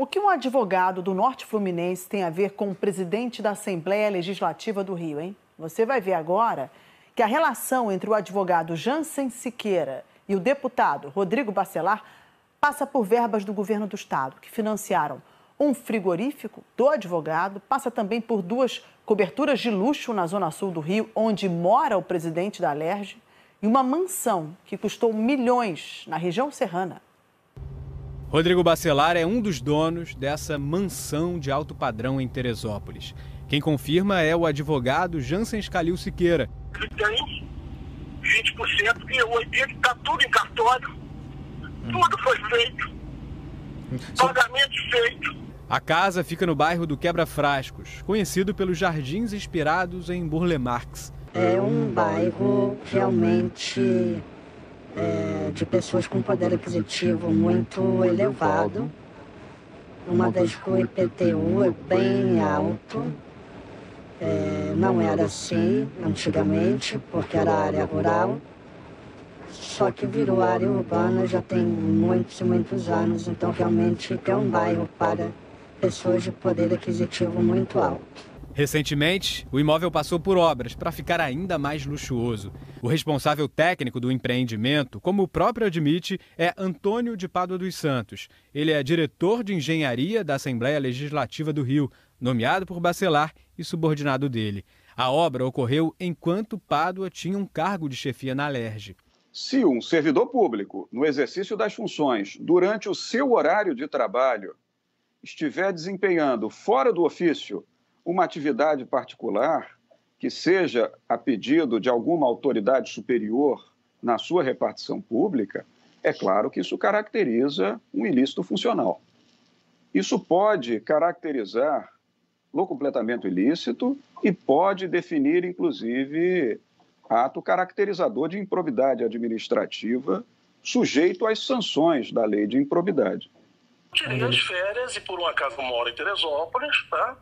O que um advogado do Norte Fluminense tem a ver com o presidente da Assembleia Legislativa do Rio, hein? Você vai ver agora que a relação entre o advogado Jansen Siqueira e o deputado Rodrigo Bacelar passa por verbas do governo do estado, que financiaram um frigorífico do advogado, passa também por duas coberturas de luxo na zona sul do Rio, onde mora o presidente da Alerj, e uma mansão que custou milhões na região serrana. Rodrigo Bacelar é um dos donos dessa mansão de alto padrão em Teresópolis. Quem confirma é o advogado Jansen Scalil Siqueira. Ele tem 20% e 80% está tudo em cartório. Hum. Tudo foi feito. Pagamento feito. A casa fica no bairro do Quebra-Frascos, conhecido pelos jardins inspirados em Burle Marx. É um bairro realmente é, de pessoas com poder aquisitivo muito elevado. Uma das com IPTU é bem alto. É, é, não era assim, assim antigamente, porque era área rural. Só que virou área urbana já tem muitos e muitos anos, então realmente é um bairro para pessoas de poder aquisitivo muito alto. Recentemente, o imóvel passou por obras para ficar ainda mais luxuoso. O responsável técnico do empreendimento, como o próprio admite, é Antônio de Pádua dos Santos. Ele é diretor de engenharia da Assembleia Legislativa do Rio, nomeado por Bacelar e subordinado dele. A obra ocorreu enquanto Pádua tinha um cargo de chefia na Lerge. Se um servidor público, no exercício das funções, durante o seu horário de trabalho, estiver desempenhando fora do ofício uma atividade particular que seja a pedido de alguma autoridade superior na sua repartição pública, é claro que isso caracteriza um ilícito funcional. Isso pode caracterizar locupletamento ilícito e pode definir, inclusive, ato caracterizador de improbidade administrativa sujeito às sanções da lei de improbidade. Tirei as férias e, por um acaso, moro em Teresópolis, tá?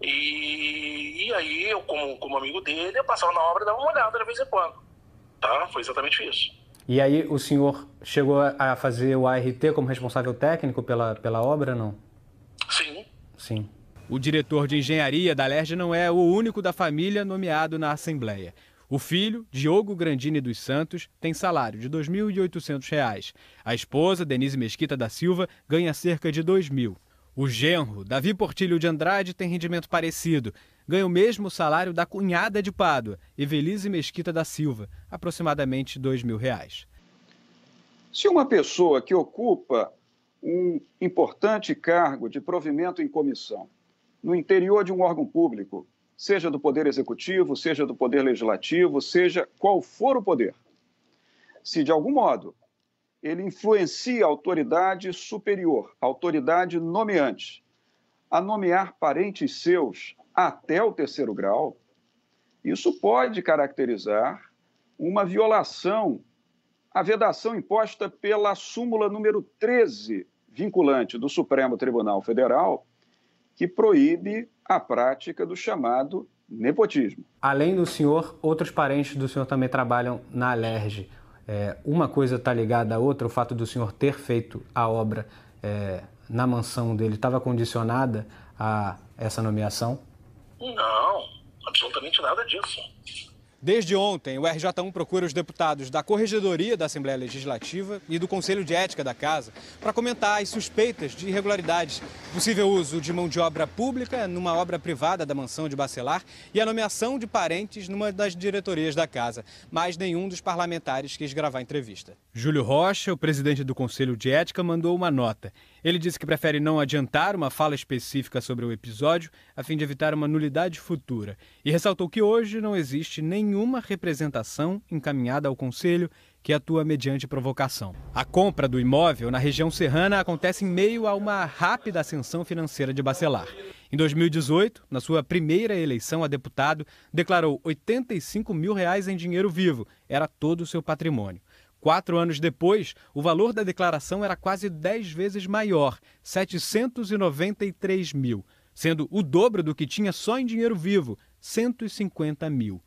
E, e aí eu, como, como amigo dele, eu passava na obra e dava uma olhada de vez em quando. Tá? Foi exatamente isso. E aí o senhor chegou a fazer o ART como responsável técnico pela, pela obra, não? Sim. Sim. O diretor de engenharia da LERJ não é o único da família nomeado na Assembleia. O filho, Diogo Grandini dos Santos, tem salário de R$ 2.800. A esposa, Denise Mesquita da Silva, ganha cerca de R$ 2.000. O genro, Davi Portilho de Andrade, tem rendimento parecido. Ganha o mesmo salário da cunhada de Pádua, Evelise Mesquita da Silva, aproximadamente dois mil reais. Se uma pessoa que ocupa um importante cargo de provimento em comissão no interior de um órgão público, seja do Poder Executivo, seja do Poder Legislativo, seja qual for o poder, se de algum modo ele influencia a autoridade superior, a autoridade nomeante, a nomear parentes seus até o terceiro grau, isso pode caracterizar uma violação à vedação imposta pela súmula número 13, vinculante do Supremo Tribunal Federal, que proíbe a prática do chamado nepotismo. Além do senhor, outros parentes do senhor também trabalham na Alerj. É, uma coisa está ligada à outra, o fato do senhor ter feito a obra é, na mansão dele estava condicionada a essa nomeação? Não, absolutamente nada disso. Desde ontem, o RJ1 procura os deputados da Corregedoria da Assembleia Legislativa e do Conselho de Ética da Casa para comentar as suspeitas de irregularidades, possível uso de mão de obra pública numa obra privada da mansão de Bacelar e a nomeação de parentes numa das diretorias da Casa. Mas nenhum dos parlamentares quis gravar a entrevista. Júlio Rocha, o presidente do Conselho de Ética, mandou uma nota. Ele disse que prefere não adiantar uma fala específica sobre o episódio, a fim de evitar uma nulidade futura. E ressaltou que hoje não existe nenhum nenhuma representação encaminhada ao Conselho que atua mediante provocação. A compra do imóvel na região serrana acontece em meio a uma rápida ascensão financeira de Bacelar. Em 2018, na sua primeira eleição a deputado, declarou 85 mil reais em dinheiro vivo. Era todo o seu patrimônio. Quatro anos depois, o valor da declaração era quase dez vezes maior, 793 mil, sendo o dobro do que tinha só em dinheiro vivo, 150 mil.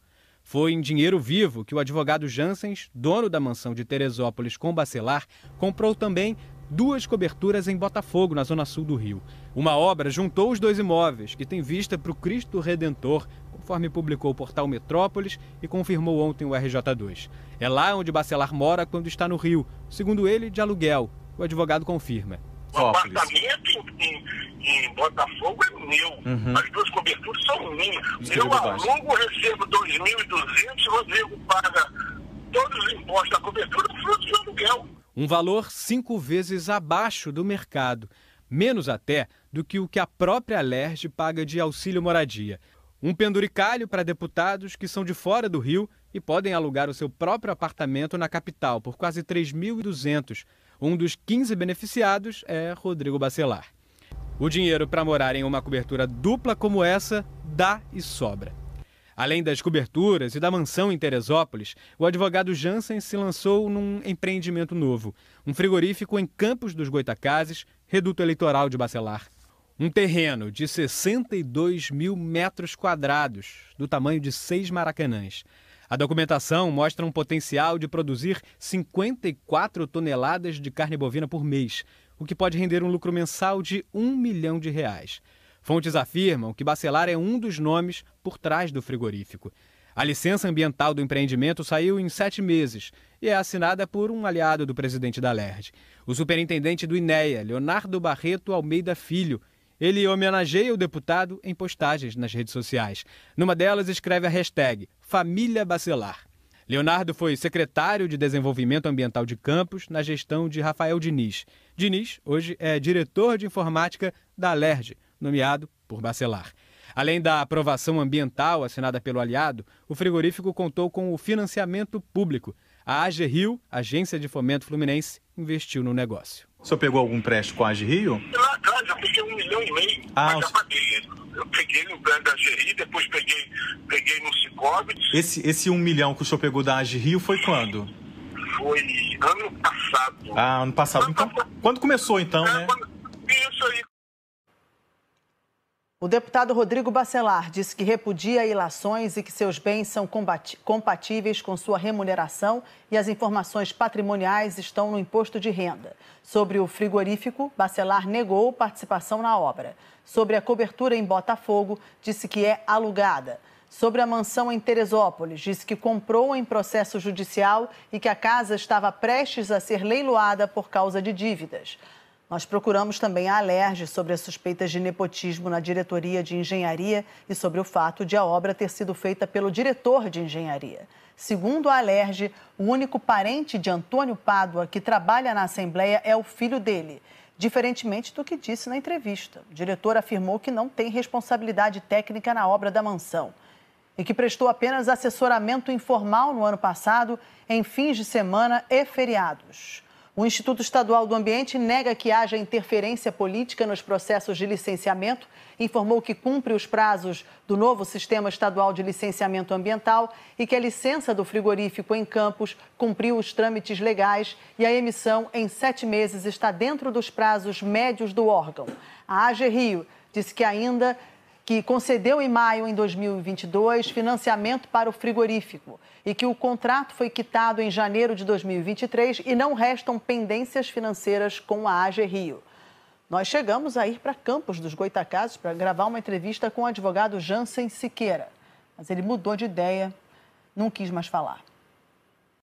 Foi em dinheiro vivo que o advogado Janssens, dono da mansão de Teresópolis com Bacelar, comprou também duas coberturas em Botafogo, na zona sul do Rio. Uma obra juntou os dois imóveis, que tem vista para o Cristo Redentor, conforme publicou o portal Metrópolis e confirmou ontem o RJ2. É lá onde Bacelar mora quando está no Rio, segundo ele, de aluguel. O advogado confirma. Tópolis. O apartamento em, em Botafogo é meu. Uhum. As duas coberturas são minhas. Eu alugo, recebo 2.200, Rodrigo paga todos os impostos da cobertura, fruto do aluguel. Um valor cinco vezes abaixo do mercado. Menos até do que o que a própria LERJ paga de auxílio moradia. Um penduricalho para deputados que são de fora do Rio e podem alugar o seu próprio apartamento na capital por quase 3.200 um dos 15 beneficiados é Rodrigo Bacelar. O dinheiro para morar em uma cobertura dupla como essa dá e sobra. Além das coberturas e da mansão em Teresópolis, o advogado Jansen se lançou num empreendimento novo, um frigorífico em Campos dos Goitacazes, reduto eleitoral de Bacelar. Um terreno de 62 mil metros quadrados, do tamanho de seis maracanãs. A documentação mostra um potencial de produzir 54 toneladas de carne bovina por mês, o que pode render um lucro mensal de um milhão de reais. Fontes afirmam que Bacelar é um dos nomes por trás do frigorífico. A licença ambiental do empreendimento saiu em sete meses e é assinada por um aliado do presidente da LERD, o superintendente do INEA, Leonardo Barreto Almeida Filho, ele homenageia o deputado em postagens nas redes sociais. Numa delas, escreve a hashtag Família Bacelar. Leonardo foi secretário de Desenvolvimento Ambiental de Campos na gestão de Rafael Diniz. Diniz, hoje, é diretor de informática da LERJ, nomeado por Bacelar. Além da aprovação ambiental assinada pelo aliado, o frigorífico contou com o financiamento público. A AGRIO, Agência de Fomento Fluminense, investiu no negócio. O senhor pegou algum empréstimo com a AGRIO? Claro, milhão e meio. Ah, mas paguei. Eu peguei no da AGRI, depois peguei, peguei no Cicobit. Esse, esse um milhão que o senhor pegou da AGRI foi quando? Foi ano passado. Ah, ano passado. Então, quando começou então, é, né? Isso aí. O deputado Rodrigo Bacelar disse que repudia ilações e que seus bens são compatíveis com sua remuneração e as informações patrimoniais estão no imposto de renda. Sobre o frigorífico, Bacelar negou participação na obra. Sobre a cobertura em Botafogo, disse que é alugada. Sobre a mansão em Teresópolis, disse que comprou em processo judicial e que a casa estava prestes a ser leiloada por causa de dívidas. Nós procuramos também a Alerj sobre as suspeitas de nepotismo na diretoria de engenharia e sobre o fato de a obra ter sido feita pelo diretor de engenharia. Segundo a Alerj, o único parente de Antônio Pádua que trabalha na Assembleia é o filho dele. Diferentemente do que disse na entrevista, o diretor afirmou que não tem responsabilidade técnica na obra da mansão e que prestou apenas assessoramento informal no ano passado em fins de semana e feriados. O Instituto Estadual do Ambiente nega que haja interferência política nos processos de licenciamento, informou que cumpre os prazos do novo Sistema Estadual de Licenciamento Ambiental e que a licença do frigorífico em Campos cumpriu os trâmites legais e a emissão em sete meses está dentro dos prazos médios do órgão. A AG Rio disse que ainda que concedeu em maio em 2022 financiamento para o frigorífico e que o contrato foi quitado em janeiro de 2023 e não restam pendências financeiras com a AG Rio. Nós chegamos a ir para Campos dos Goitacazes para gravar uma entrevista com o advogado Jansen Siqueira, mas ele mudou de ideia, não quis mais falar.